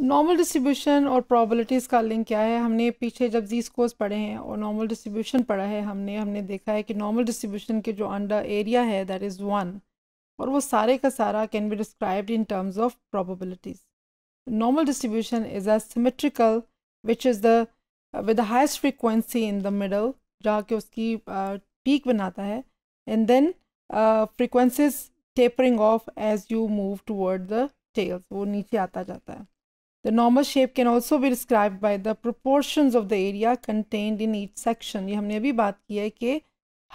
Normal distribution और probabilities का link क्या है हमने पीछे जब जी स्कोर्स पढ़े हैं और नॉर्मल डिस्ट्रीब्यूशन पढ़ा है हमने हमने देखा है कि नॉर्मल डिस्ट्रीब्यूशन के जो अंडर एरिया है दैट इज़ वन और वो सारे का सारा can be described in terms of probabilities normal distribution is a symmetrical which is the with highest frequency in the middle जहाँ के उसकी पीक बनाता है and then frequencies tapering off as you move toward the tails वो नीचे आता जाता है the normal shape can also भी describe by the proportion of the area contained in each section ये हमने अभी बात की है कि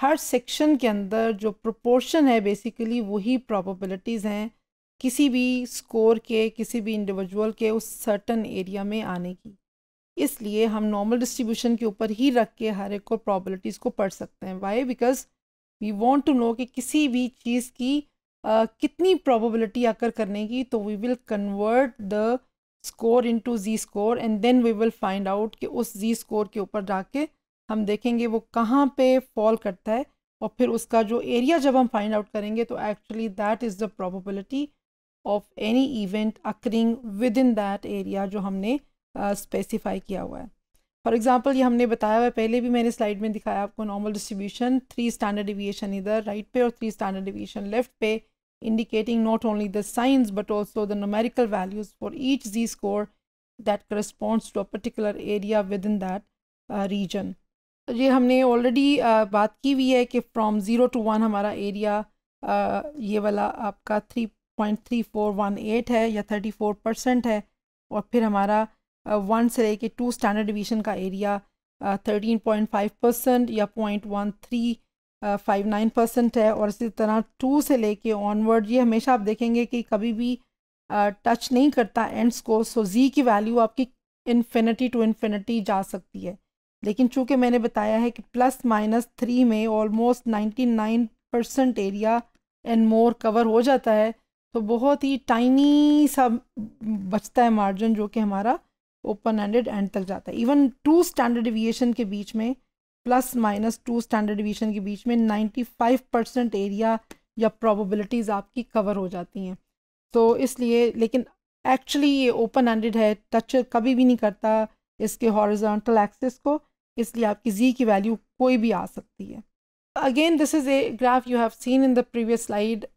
हर सेक्शन के अंदर जो प्रोपोर्शन है बेसिकली वही प्रॉबिलिटीज़ हैं किसी भी स्कोर के किसी भी इंडिविजुअल के उस सर्टन एरिया में आने की इसलिए हम नॉर्मल डिस्ट्रीब्यूशन के ऊपर ही रख के हर एक को प्रॉबिलिटीज़ को पढ़ सकते हैं why because we want to know कि किसी भी चीज़ की uh, कितनी प्रॉबिलिटी आकर करने की तो we will convert the score into Z score and then we will find out कि उस जी स्कोर के ऊपर जाके हम देखेंगे वो कहाँ पे फॉल करता है और फिर उसका जो एरिया जब हम फाइंड आउट करेंगे तो actually that is the probability of any event occurring within that area जो हमने स्पेसिफाई uh, किया हुआ है फॉर एग्जाम्पल ये हमने बताया हुआ है पहले भी मैंने स्लाइड में दिखाया आपको normal distribution three standard deviation इधर राइट पे और थ्री स्टैंडर्ड डिविएशन लेफ्ट पे indicating not only the signs but also the numerical values for each z score that corresponds to a particular area within that uh, region ye humne already baat ki hui hai ki from 0 to 1 hamara area ye wala aapka 3.3418 hai ya 34% hai aur fir hamara 1 se uh, leke 2 standard deviation ka area 13.5% uh, ya 0.13 five nine percent है और इसी तरह to से लेके onward ये हमेशा आप देखेंगे कि कभी भी टच uh, नहीं करता एंड्स को सो जी की वैल्यू आपकी इन्फिनिटी टू इन्फिनिटी जा सकती है लेकिन चूंकि मैंने बताया है कि प्लस माइनस थ्री में almost ninety nine percent area and more cover हो जाता है तो बहुत ही टाइनी सा बचता है मार्जिन जो कि हमारा ओपन एंडेड एंड तक जाता है इवन टू स्टैंडर्ड डिविएशन के बीच में plus minus two standard division के बीच में नाइन्टी फाइव परसेंट एरिया या प्रोबेबिलिटीज़ आपकी कवर हो जाती हैं तो इसलिए लेकिन एक्चुअली ये ओपन एंडेड है टच कभी भी नहीं करता इसके हॉरिजॉन्टल एक्सिस को इसलिए आपकी जी की वैल्यू कोई भी आ सकती है again this is a graph you have seen in the previous slide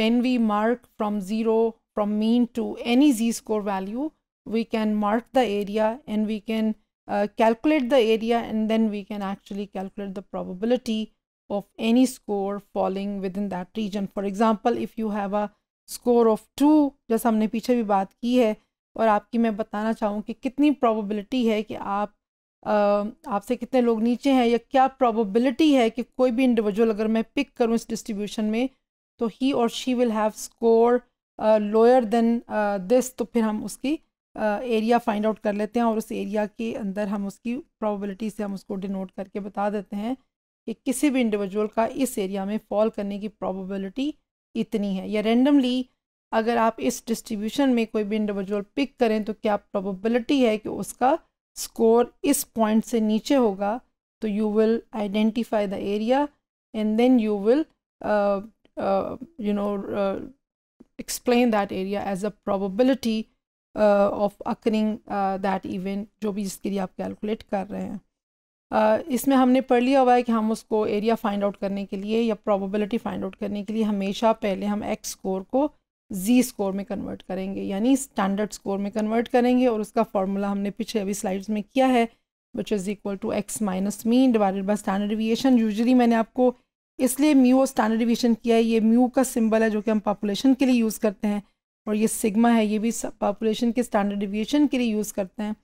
when we mark from zero from mean to any Z score value we can mark the area and we can uh, calculate the area and then we can actually calculate the probability of any score falling within that region for example if you have a score of 2 jaisa humne two जैसा हमने पीछे भी बात की है और आपकी मैं बताना चाहूँ कि कितनी प्रोबेबिलिटी है कि आप आपसे कितने लोग नीचे हैं या क्या प्रोबेबिलिटी है कि कोई भी इंडिविजुअल अगर मैं पिक करूँ इस डिस्ट्रीब्यूशन में तो ही और she will have score lower than this तो फिर हम उसकी एरिया फाइंड आउट कर लेते हैं और उस एरिया के अंदर हम उसकी प्रोबेबिलिटी से हम उसको डिनोट करके बता देते हैं कि किसी भी इंडिविजुअल का इस एरिया में फॉल करने की प्रोबेबिलिटी इतनी है या रेंडमली अगर आप इस डिस्ट्रीब्यूशन में कोई भी इंडिविजुअल पिक करें तो क्या प्रोबेबिलिटी है कि उसका स्कोर इस पॉइंट से नीचे होगा तो you will identify the area and then you will you know explain that area as a probability of occurring that event जो भी जिसके लिए आप कैलकुलेट कर रहे हैं uh, इसमें हमने पढ़ लिया हुआ है कि हम उसको एरिया फाइंड आउट करने के लिए या प्रोबेबिलिटी फाइंड आउट करने के लिए हमेशा पहले हम एक्स स्कोर को जी स्कोर में कन्वर्ट करेंगे यानी स्टैंडर्ड स्कोर में कन्वर्ट करेंगे और उसका फार्मूला हमने पिछले अभी स्लाइड्स में किया है which is equal to x minus mean divided by standard deviation usually मैंने आपको इसलिए म्यू और स्टैंडर्ड डिविएशन किया है ये म्यू का सिंबल है जो कि हम पॉपुलेशन के लिए यूज़ करते हैं और ये सिग्मा है ये भी पॉपुलेशन के स्टैंडर्ड डिविएशन के लिए यूज़ करते हैं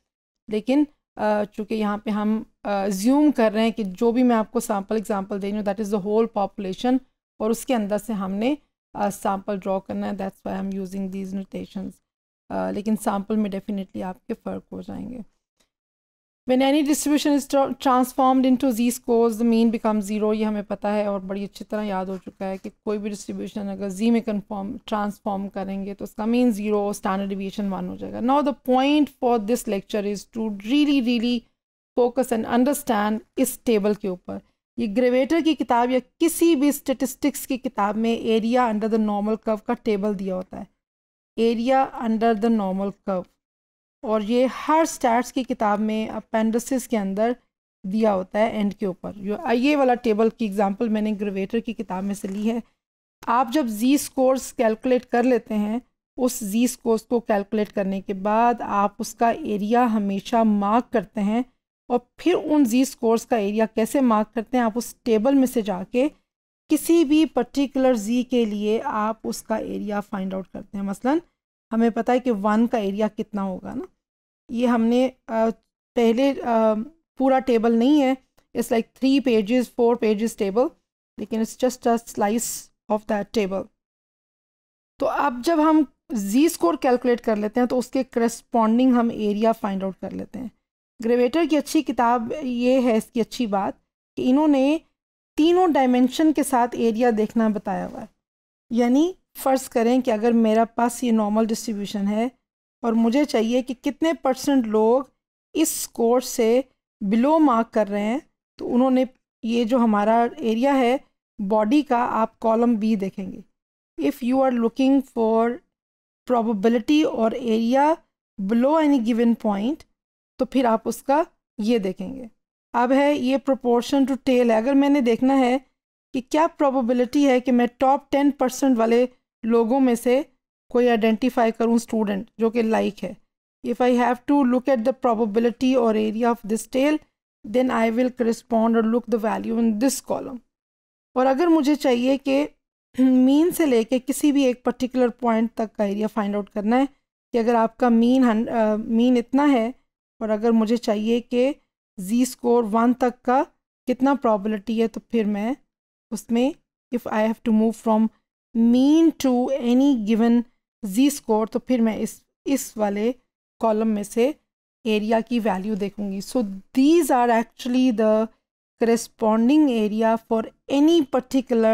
लेकिन चूँकि यहाँ पे हम ज्यूम कर रहे हैं कि जो भी मैं आपको सैम्पल एग्जांपल दे रही हूँ that is the whole population और उसके अंदर से हमने सैम्पल ड्रॉ करना है that's why am using these notation लेकिन सैम्पल में डेफिनेटली आपके फ़र्क हो जाएंगे When any distribution is transformed into z scores, the mean becomes zero. ये हमें पता है और बड़ी अच्छी तरह याद हो चुका है कि कोई भी डिस्ट्रीब्यूशन अगर z में कन्फॉर्म ट्रांसफॉर्म करेंगे तो उसका मीन जीरो और स्टैंडर्ड डिविएशन वन हो जाएगा now the point for this lecture is to really really focus and understand इस टेबल के ऊपर ये ग्रेवेटर की किताब या किसी भी स्टेटिस्टिक्स की किताब में area under the normal curve का टेबल दिया होता है area under the normal curve और ये हर स्टैट्स की किताब में अपेंडसिस के अंदर दिया होता है एंड के ऊपर जो ये वाला टेबल की एग्जांपल मैंने ग्रेवेटर की किताब में से ली है आप जब जी स्कोर्स कैलकुलेट कर लेते हैं उस जी स्कोर्स को कैलकुलेट करने के बाद आप उसका एरिया हमेशा मार्क करते हैं और फिर उन जी स्कोर्स का एरिया कैसे मार्क करते हैं आप उस टेबल में से जाके किसी भी पर्टिकुलर जी के लिए आप उसका एरिया फाइंड आउट करते हैं मसला हमें पता है कि वन का एरिया कितना होगा ना ये हमने पहले पूरा टेबल नहीं है it's like three pages four pages table लेकिन it's just a slice of that table तो अब जब हम जी स्कोर कैलकुलेट कर लेते हैं तो उसके करस्पॉन्डिंग हम एरिया फाइंड आउट कर लेते हैं ग्रेवेटर की अच्छी किताब ये है इसकी अच्छी बात कि इन्होंने तीनों डायमेंशन के साथ एरिया देखना बताया हुआ है यानी फ़र्ज़ करें कि अगर मेरा पास ये नॉर्मल डिस्ट्रीब्यूशन है और मुझे चाहिए कि कितने परसेंट लोग इस स्कोर से बिलो मार्क कर रहे हैं तो उन्होंने ये जो हमारा एरिया है बॉडी का आप कॉलम बी देखेंगे if you are looking for probability और area below any given point तो फिर आप उसका ये देखेंगे अब है ये प्रोपोर्शन टू टेल है अगर मैंने देखना है कि क्या प्रोबेबिलिटी है कि मैं टॉप टेन परसेंट वाले लोगों में से कोई आइडेंटिफाई करूँ स्टूडेंट जो कि लाइक like है if I have to look at the probability और area of this tail then I will correspond और look the value in this column और अगर मुझे चाहिए कि मीन से लेके किसी भी एक पर्टिकुलर पॉइंट तक का एरिया फाइंड आउट करना है कि अगर आपका मीन मीन इतना है और अगर मुझे चाहिए कि जी स्कोर वन तक का कितना प्रॉबिलिटी है तो फिर मैं उसमें if I have to move from Mean to any given z-score, so फिर मैं इस इस वाले कॉलम में से एरिया की वैल्यू देखूंगी so these are actually the corresponding area for any particular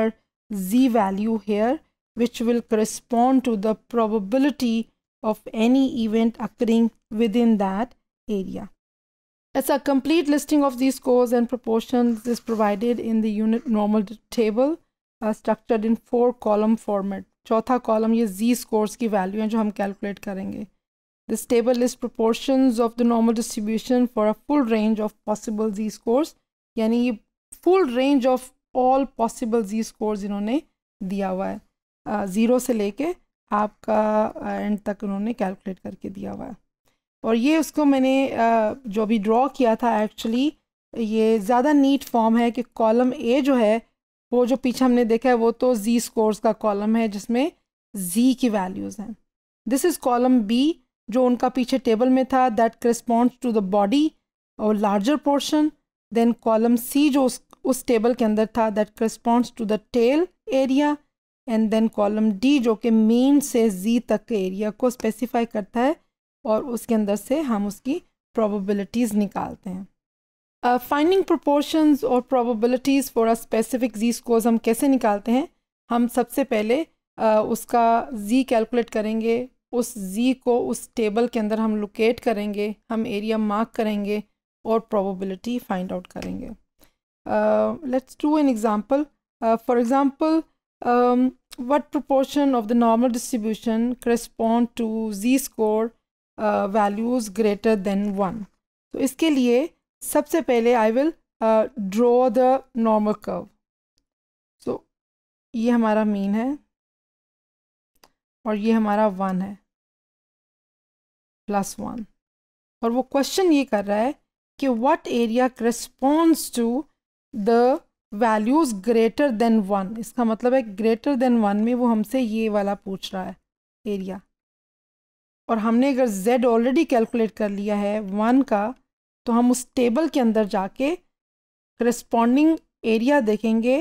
z value here which will correspond to the probability of any event occurring within that area. As a complete listing of these scores and proportions is provided in the unit normal table. Structured in four column format चौथा column ये Z scores की value है जो हम calculate करेंगे this table is proportion of the normal distribution for a full range of possible Z scores यानी ये full range of all possible Z scores इन्होंने दिया हुआ है ज़ीरो uh, से लेके आपका एंड uh, तक उन्होंने कैलकुलेट करके दिया हुआ है और ये उसको मैंने uh, जो अभी ड्रॉ किया था एक्चुअली ये ज़्यादा नीट फॉर्म है कि कॉलम ए जो है वो जो पीछे हमने देखा है वो तो जी स्कोर्स का कॉलम है जिसमें जी की वैल्यूज़ हैं दिस इज़ कॉलम बी जो उनका पीछे टेबल में था that corresponds to the body और larger portion then column C जो उस उस टेबल के अंदर था that corresponds to the tail area and then column D जो कि मेन से जी तक के एरिया को स्पेसिफाई करता है और उसके अंदर से हम उसकी प्रोबेबिलिटीज़ निकालते हैं फाइंडिंग प्रोपोर्शंस और probabilities for a specific Z scores हम कैसे निकालते हैं हम सबसे पहले uh, उसका जी कैलकुलेट करेंगे उस जी को उस टेबल के अंदर हम लोकेट करेंगे हम एरिया मार्क करेंगे और प्रोबेबिलिटी फाइंड आउट करेंगे let's do an example for example what proportion of the normal distribution correspond to Z score values greater than one तो इसके लिए सबसे पहले I will draw the normal curve so ये हमारा मीन है और ये हमारा वन है प्लस वन और वो क्वेश्चन ये कर रहा है कि what area corresponds to the values greater than one इसका मतलब है ग्रेटर देन वन में वो हमसे ये वाला पूछ रहा है एरिया और हमने अगर जेड ऑलरेडी कैलकुलेट कर लिया है वन का तो हम उस टेबल के अंदर जाके करस्पॉन्डिंग एरिया देखेंगे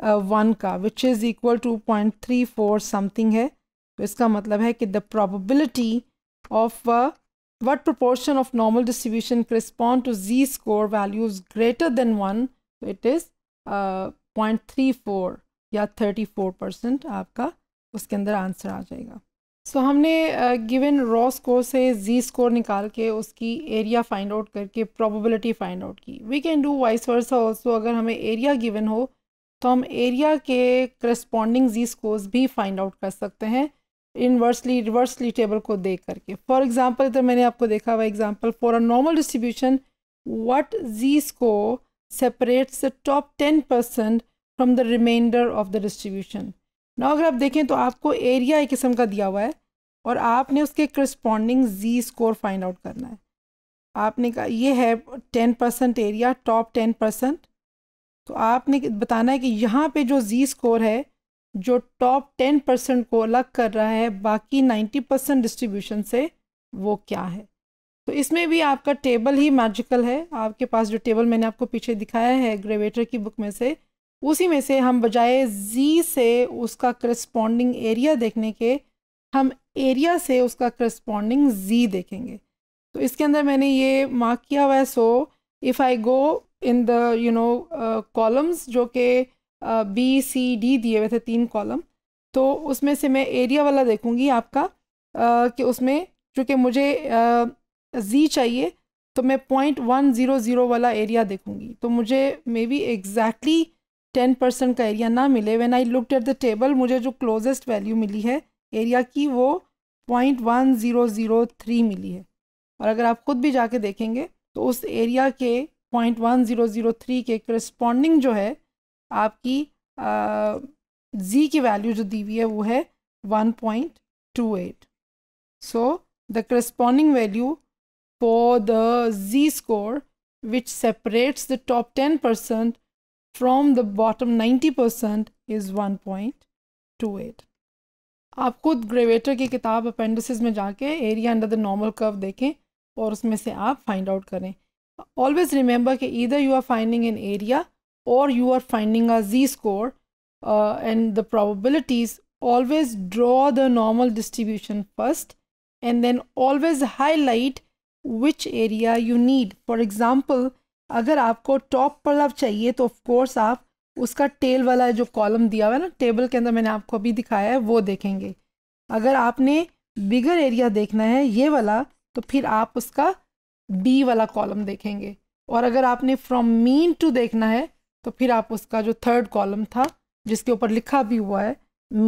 वन uh, का which is equal to point three four something है तो इसका मतलब है कि the probability of proportion of normal distribution correspond to Z score score values greater than one it is point three four या thirty four percent आपका उसके अंदर आंसर आ जाएगा सो so, हमने गिवन रॉ स्कोर से जी स्कोर निकाल के उसकी एरिया फाइंड आउट करके प्रोबेबिलिटी फाइंड आउट की we can do vice versa also अगर हमें एरिया गिवन हो तो हम एरिया के करस्पॉन्डिंग जी स्कोर्स भी फाइंड आउट कर सकते हैं इनवर्सली रिवर्सली टेबल को देख करके फॉर एग्जाम्पल इधर मैंने आपको देखा हुआ example for a normal distribution what Z score separates the top ten percent from the reminder of the distribution ना अगर आप देखें तो आपको एरिया एक किस्म का दिया हुआ है और आपने उसके corresponding Z score find out करना है आपने कहा ये है ten percent area top ten percent तो आपने बताना है कि यहाँ पे जो जी स्कोर है जो टॉप टेन परसेंट को अलग कर रहा है बाकी नाइन्टी परसेंट डिस्ट्रीब्यूशन से वो क्या है तो इसमें भी आपका टेबल ही मैजिकल है आपके पास जो टेबल मैंने आपको पीछे दिखाया है ग्रेवेटर की बुक में से उसी में से हम बजाय जी से उसका करस्पॉन्डिंग एरिया देखने के हम एरिया से उसका करस्पॉन्डिंग जी देखेंगे तो इसके अंदर मैंने ये मार्क किया हुआ है so if I go in the you know columns जो कि बी सी डी दिए हुए थे तीन कॉलम तो उसमें से मैं एरिया वाला देखूँगी आपका uh, कि उसमें चूँकि मुझे जी uh, चाहिए तो मैं पॉइंट वन ज़ीरो ज़ीरो वाला एरिया देखूँगी तो मुझे maybe exactly ten percent का एरिया ना मिले when I look at the table मुझे जो क्लोजेस्ट वैल्यू मिली है एरिया की वो point one zero zero three मिली है और अगर आप ख़ुद भी जाके देखेंगे तो उस एरिया के point one zero zero three के करस्पॉन्डिंग जो है आपकी जी की वैल्यू जो दी हुई है वो है one point two eight so the corresponding value for the Z score which separates the top ten percent from the bottom 90 percent is one point two eight आप खुद ग्रेवेटर की किताब अपेंडिसिस में जाके area under the normal curve देखें और उसमें से आप फाइंड आउट करें ऑलवेज रिमेंबर कि इधर you are finding an area और you are finding a Z score and the probabilities always draw the normal distribution first and then always highlight which area you need for example अगर आपको top Pallav चाहिए तो of course आप उसका tell वाला जो column दिया हुआ है ना टेबल के अंदर मैंने आपको अभी दिखाया है वो देखेंगे अगर आपने बिगर एरिया देखना है ये वाला तो फिर आप उसका बी वाला कॉलम देखेंगे और अगर आपने फ्रॉम मीन टू देखना है तो फिर आप उसका जो थर्ड कॉलम था जिसके ऊपर लिखा भी हुआ है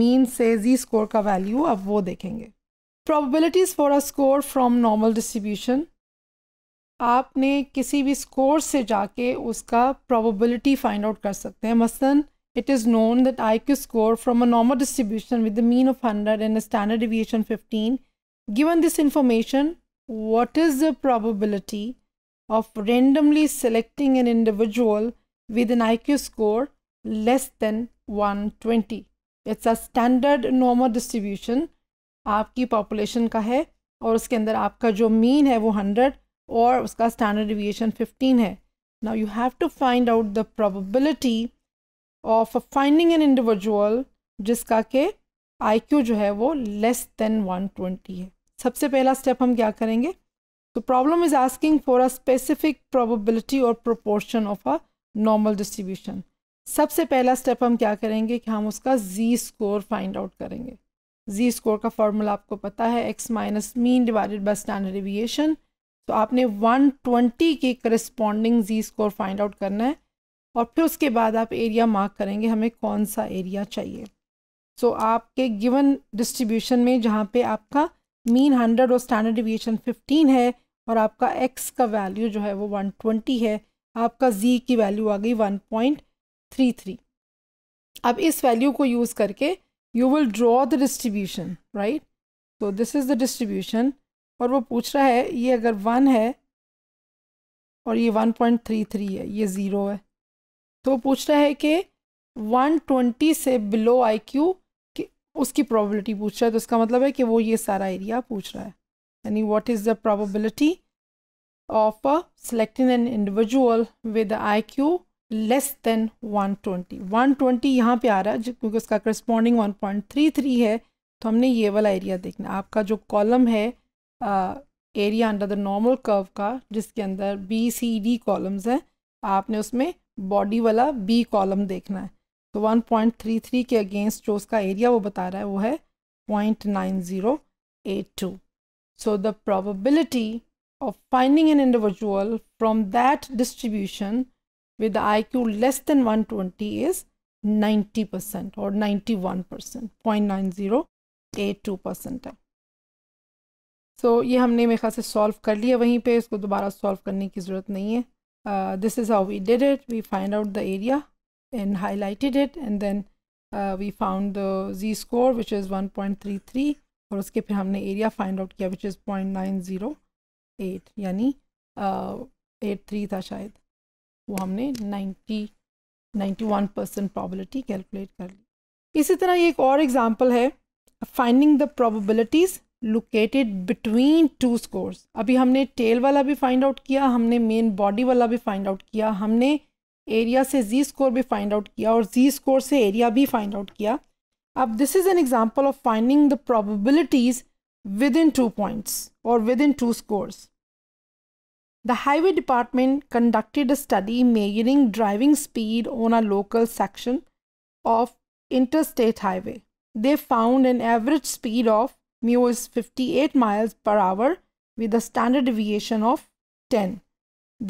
मीन से जी स्कोर का वैल्यू आप वो देखेंगे probabilities for a score from normal distribution आपने किसी भी स्कोर से जाके उसका प्रोबेबिलिटी फाइंड आउट कर सकते हैं मसलन it is known that I Q score from a normal distribution with the mean of hundred and standard deviation fifteen given this information what is the probability of randomly selecting an individual with an I Q score less than one twenty it's a standard normal distribution आपकी population का है और उसके अंदर आपका जो mean है वो हंड्रेड और उसका स्टैंडर्ड डिविएशन 15 है now you have to find out the probability of finding an individual जिसका के आईक्यू जो है वो लेस देन 120 है सबसे पहला स्टेप हम क्या करेंगे तो problem is asking for a specific probability और proportion of a normal distribution सबसे पहला स्टेप हम क्या करेंगे कि हम उसका जी स्कोर फाइंड आउट करेंगे जी स्कोर का फॉर्मूला आपको पता है X minus mean divided by standard deviation तो आपने 120 के corresponding Z score find out करना है और फिर उसके बाद आप एरिया मार्क करेंगे हमें कौन सा एरिया चाहिए सो so, आपके गिवन डिस्ट्रीब्यूशन में जहाँ पे आपका मीन 100 और स्टैंडर्ड डिविएशन 15 है और आपका एक्स का वैल्यू जो है वो 120 है आपका जी की वैल्यू आ गई 1.33 अब इस वैल्यू को यूज़ करके you will draw the distribution right so this is the distribution और वो पूछ रहा है ये अगर वन है और ये वन पॉइंट थ्री थ्री है ये ज़ीरो है तो वो पूछ रहा है कि वन ट्वेंटी से बिलो आई क्यू उसकी प्रोबेबिलिटी पूछ रहा है तो उसका मतलब है कि वो ये सारा एरिया पूछ रहा है यानी what is the probability of selecting an individual with I Q less than one twenty one twenty यहाँ पर आ रहा है क्योंकि उसका corresponding one point three three है तो हमने ये वाला एरिया देखना आपका जो कॉलम है area under the normal curve का जिसके अंदर बी सी डी कॉलम्स हैं आपने उसमें बॉडी वाला बी कॉलम देखना है तो 1.33 के अगेंस्ट जो उसका एरिया वो बता रहा है वो है point nine zero eight two so the probability of finding an individual from that distribution with I Q less than one twenty is ninety percent और ninety one percent point nine zero eight two percent है so so, ये हमने मेरे ख्याल से solve कर लिया वहीं पे इसको दोबारा सॉल्व करने की ज़रूरत नहीं है this is how we did it we find out the area and highlighted it and then we found the Z score which is one point three three और उसके फिर हमने एरिया फाइंड आउट किया which is point nine zero eight यानी eight uh, three था शायद वो हमने ninety ninety one percent probability calculate कर ली इसी तरह ये एक और एग्ज़ाम्पल है finding the probabilities located between two scores अभी हमने tail वाला भी find out किया हमने main body वाला भी find out किया हमने area से z score भी find out किया और z score से area भी find out किया अब this is an example of finding the probabilities within two points or within two scores the highway department conducted a study measuring driving speed on a local section of interstate highway they found an average speed of mu is 58 miles per hour with a standard deviation of 10.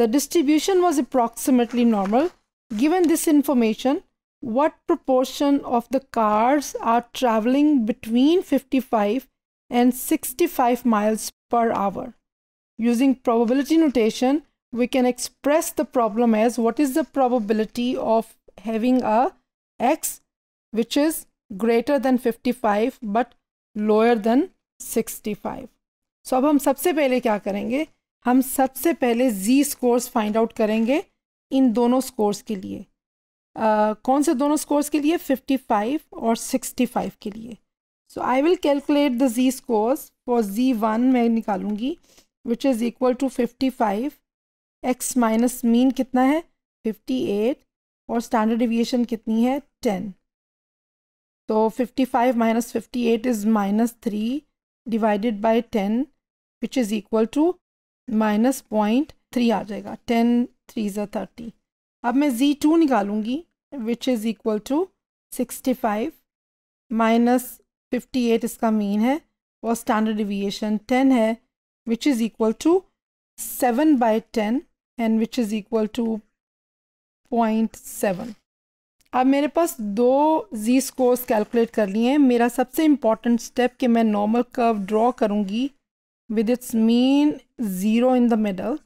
The distribution was approximately normal. Given this information, what proportion of the cars are traveling between 55 and 65 miles per hour? Using probability notation, we can express the problem as what is the probability of having a x which is greater than 55 but lower than 65 so अब हम सबसे पहले क्या करेंगे हम सबसे पहले जी scores find out करेंगे इन दोनों स्कोर्स के लिए uh, कौन से दोनों स्कोर्स के लिए 55 और 65 के लिए so I will calculate the Z scores for Z one मैं निकालूंगी which is equal to 55 X minus mean कितना है 58 और स्टैंडर्ड डिविएशन कितनी है 10 तो fifty five minus fifty eight is minus three divided by ten which is equal to minus point three आ जाएगा टेन थ्री ज़ा थर्टी अब मैं जी टू निकालूंगी which is equal to sixty five minus fifty eight इसका mean है और standard deviation ten है which is equal to seven by ten and which is equal to point seven अब मेरे पास दो जी स्कोर्स कैलकुलेट कर लिए हैं मेरा सबसे इम्पॉर्टेंट स्टेप कि मैं नॉर्मल कर्व ड्रॉ करूँगी with its mean zero in the middle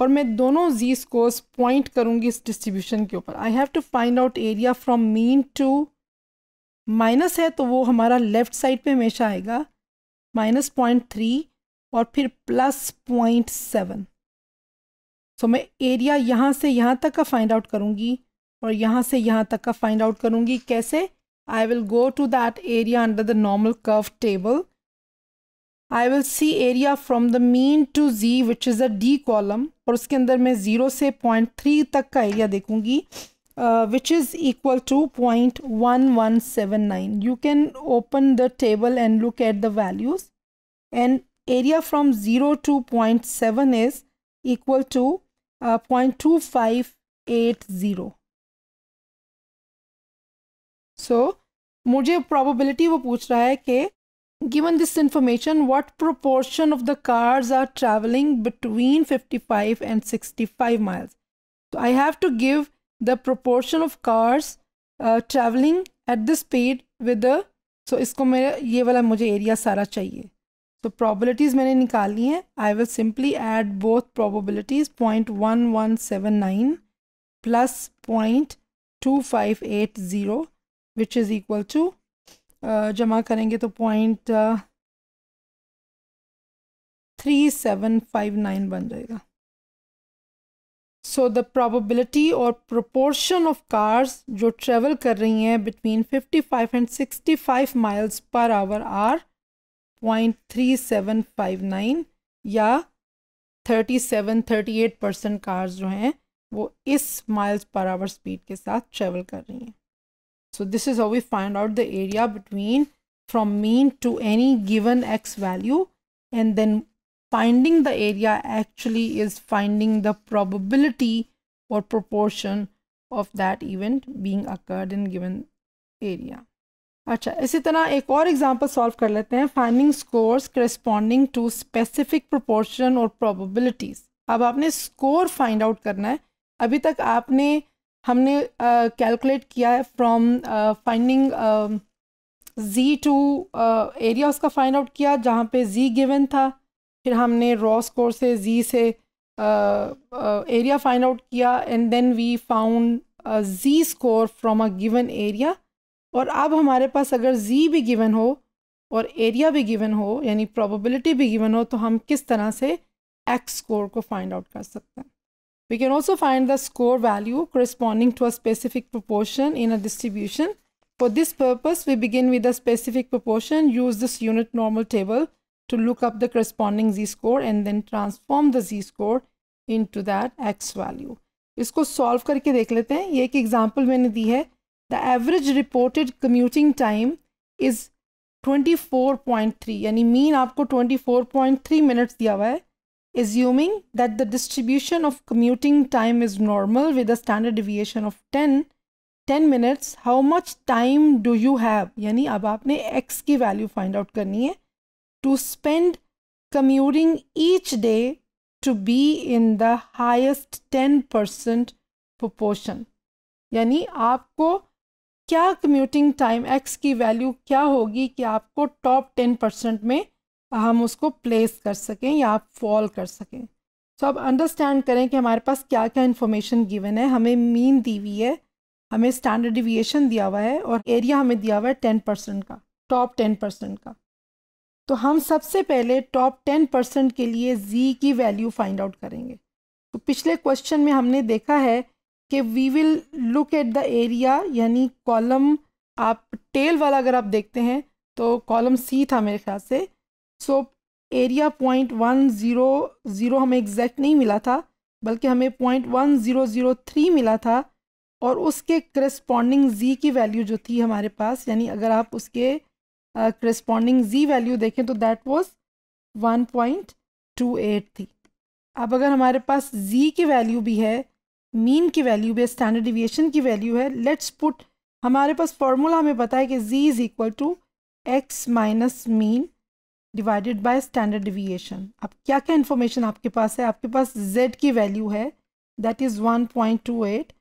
और मैं दोनों जी स्कोर्स पॉइंट करूँगी इस डिस्ट्रीब्यूशन के ऊपर I have to find out area from mean to minus है तो वो हमारा लेफ़्ट साइड पे हमेशा आएगा माइनस पॉइंट थ्री और फिर प्लस पॉइंट सेवन सो मैं एरिया यहाँ से यहाँ तक का फाइंड आउट करूँगी और यहाँ से यहाँ तक का फाइंड आउट करूँगी कैसे I will go to that area under the normal curve table I will see area from the mean to Z which is a D column और उसके अंदर मैं ज़ीरो से पॉइंट थ्री तक का एरिया देखूँगी which is equal to point one one seven nine you can open the table and look at the values and area from zero to point seven is equal to point two five eight zero so मुझे probability वो पूछ रहा है कि given this information what proportion of the cars are traveling between 55 and 65 miles तो I have to give the proportion of cars travelling at the speed with so इसको मेरे ये वाला मुझे एरिया सारा चाहिए तो प्रॉबिलिटीज़ मैंने निकाली हैं I will simply add both probabilities point one one seven nine plus point two five eight zero which is equal to जमा करेंगे तो point three seven five nine बन जाएगा सो द प्रॉबिलिटी और प्रोपोर्शन ऑफ कार्स जो travel कर रही हैं between fifty five and sixty five miles per hour are point three seven five nine या thirty seven thirty eight percent cars जो हैं वो इस माइल्स पर आवर स्पीड के साथ ट्रेवल कर रही हैं So this is how we find out the area between from mean to any given x value and then finding the area actually is finding the probability or proportion of that event being occurred in given area. अच्छा इसी तरह एक और example solve कर लेते हैं finding scores corresponding to specific proportion or probabilities. अब आपने score find out करना है अभी तक आपने हमने कैलकुलेट uh, किया है from finding z to area उसका फाइंड आउट किया जहाँ पे जी गिवन था फिर हमने रॉ स्कोर से जी से एरिया फाइंड आउट किया and then we found z score from a given area और अब हमारे पास अगर जी भी गिवन हो और एरिया भी गिवन हो यानी प्रोबेबिलिटी भी गिवन हो तो हम किस तरह से एक्स स्कोर को फाइंड आउट कर सकते हैं We can also find the score value corresponding to a specific proportion in a distribution. For this purpose, we begin with a specific proportion, use this unit normal table to look up the corresponding z-score and then transform the z-score into that x value. इसको solve करके देख लेते हैं ये एक example मैंने दी है the average reported commuting time is 24.3 यानी मीन आपको 24.3 मिनट्स दिया हुआ है Assuming that the distribution of commuting time is normal with a standard deviation of 10, 10 minutes, how much time do you have? yani ab aapne x ki value find out karni hai to spend commuting each day to be in the highest 10% proportion. yani aapko kya commuting time x ki value kya hogi ki aapko top 10% mein हम उसको place कर सकें या fall कर सकें सो so, अब understand करें कि हमारे पास क्या क्या इन्फॉर्मेशन गिवन है हमें मीन दी हुई है हमें स्टैंडर्ड डिविएशन दिया हुआ है और एरिया हमें दिया हुआ है टेन परसेंट का टॉप टेन परसेंट का तो हम सबसे पहले टॉप टेन परसेंट के लिए जी की वैल्यू फाइंड आउट करेंगे तो पिछले क्वेश्चन में हमने देखा है कि we will look at the area यानी कॉलम आप टेल वाला अगर आप देखते हैं तो कॉलम सी था मेरे ख्याल से so area point one zero zero हमें एग्जैक्ट नहीं मिला था बल्कि हमें point one zero zero three मिला था और उसके करस्पॉन्डिंग जी की वैल्यू जो थी हमारे पास यानी अगर आप उसके करस्पॉन्डिंग जी वैल्यू देखें तो दैट टू एट थी अब अगर हमारे पास जी की वैल्यू भी है मीन की वैल्यू भी है स्टैंडर्ड डिविएशन की वैल्यू है लेट्स पुट हमारे पास फार्मूला हमें पता है कि z is equal to x minus mean divided by standard deviation अब क्या क्या इन्फॉर्मेशन आपके पास है आपके पास z की वैल्यू है that is one point two eight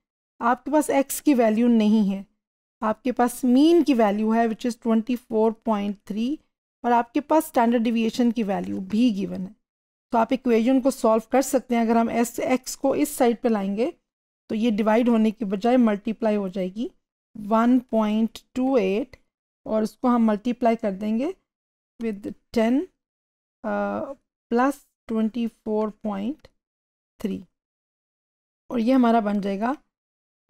आपके पास x की वैल्यू नहीं है आपके पास मीन की वैल्यू है which is twenty four point three और आपके पास स्टैंडर्ड डिविएशन की वैल्यू भी गिवन है तो आप इक्वेशन को सॉल्व कर सकते हैं अगर हम एस एक्स को इस साइड पर लाएंगे तो ये डिवाइड होने के बजाय मल्टीप्लाई हो जाएगी वन पॉइंट टू एट और उसको हम मल्टीप्लाई कर देंगे with 10 uh, प्लस 24.3 और ये हमारा बन जाएगा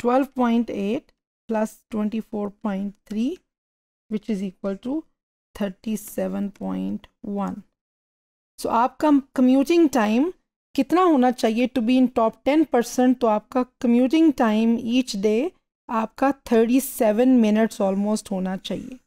12.8 प्लस 24.3 which is equal to 37.1 so आपका कम्यूटिंग टाइम कितना होना चाहिए to be in top ten percent तो आपका कम्यूटिंग टाइम ईच डे आपका थर्टी सेवन मिनट्स ऑलमोस्ट होना चाहिए